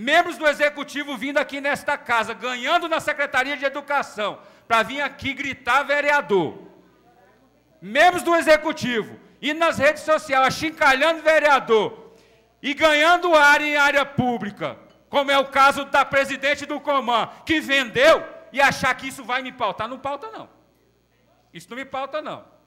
membros do executivo vindo aqui nesta casa, ganhando na Secretaria de Educação, para vir aqui gritar vereador. Membros do executivo indo nas redes sociais, achincalhando vereador e ganhando área em área pública, como é o caso da presidente do Coman, que vendeu e achar que isso vai me pautar. Não pauta, não. Isso não me pauta, não.